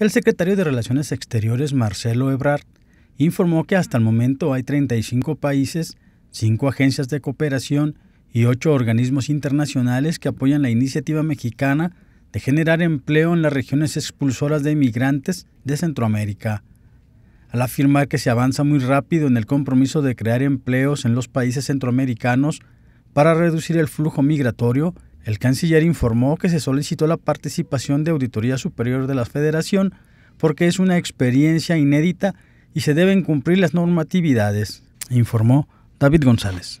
El secretario de Relaciones Exteriores, Marcelo Ebrard, informó que hasta el momento hay 35 países, 5 agencias de cooperación y 8 organismos internacionales que apoyan la iniciativa mexicana de generar empleo en las regiones expulsoras de inmigrantes de Centroamérica. Al afirmar que se avanza muy rápido en el compromiso de crear empleos en los países centroamericanos para reducir el flujo migratorio el canciller informó que se solicitó la participación de Auditoría Superior de la Federación porque es una experiencia inédita y se deben cumplir las normatividades, informó David González.